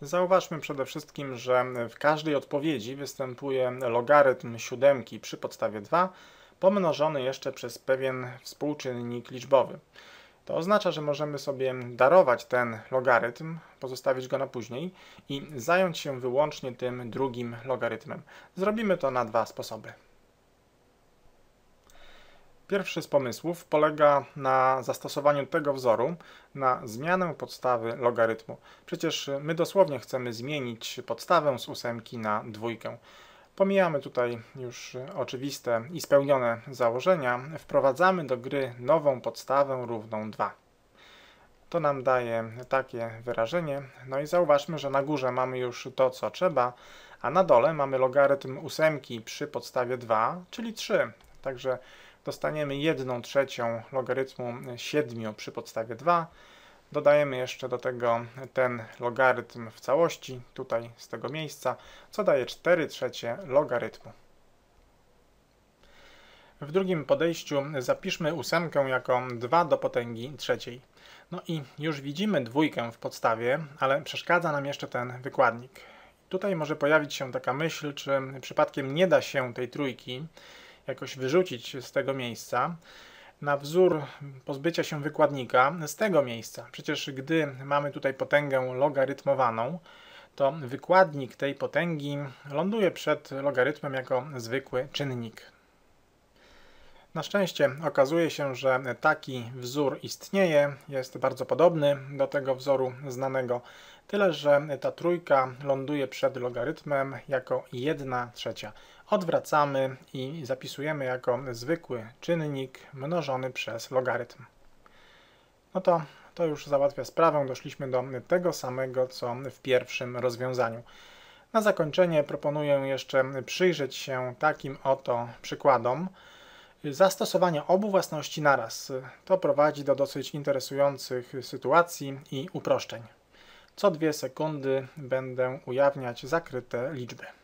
Zauważmy przede wszystkim, że w każdej odpowiedzi występuje logarytm siódemki przy podstawie 2 pomnożony jeszcze przez pewien współczynnik liczbowy. To oznacza, że możemy sobie darować ten logarytm, pozostawić go na później i zająć się wyłącznie tym drugim logarytmem. Zrobimy to na dwa sposoby. Pierwszy z pomysłów polega na zastosowaniu tego wzoru na zmianę podstawy logarytmu. Przecież my dosłownie chcemy zmienić podstawę z ósemki na dwójkę. Pomijamy tutaj już oczywiste i spełnione założenia. Wprowadzamy do gry nową podstawę równą 2. To nam daje takie wyrażenie. No i zauważmy, że na górze mamy już to, co trzeba, a na dole mamy logarytm ósemki przy podstawie 2, czyli 3. Także dostaniemy 1 trzecią logarytmu 7 przy podstawie 2. Dodajemy jeszcze do tego ten logarytm w całości, tutaj z tego miejsca, co daje 4 trzecie logarytmu. W drugim podejściu zapiszmy ósemkę jako 2 do potęgi trzeciej. No i już widzimy dwójkę w podstawie, ale przeszkadza nam jeszcze ten wykładnik. Tutaj może pojawić się taka myśl, czy przypadkiem nie da się tej trójki jakoś wyrzucić z tego miejsca na wzór pozbycia się wykładnika z tego miejsca. Przecież gdy mamy tutaj potęgę logarytmowaną, to wykładnik tej potęgi ląduje przed logarytmem jako zwykły czynnik. Na szczęście okazuje się, że taki wzór istnieje, jest bardzo podobny do tego wzoru znanego, tyle że ta trójka ląduje przed logarytmem jako 1 trzecia. Odwracamy i zapisujemy jako zwykły czynnik mnożony przez logarytm. No to to już załatwia sprawę, doszliśmy do tego samego co w pierwszym rozwiązaniu. Na zakończenie proponuję jeszcze przyjrzeć się takim oto przykładom zastosowania obu własności naraz. To prowadzi do dosyć interesujących sytuacji i uproszczeń. Co dwie sekundy będę ujawniać zakryte liczby.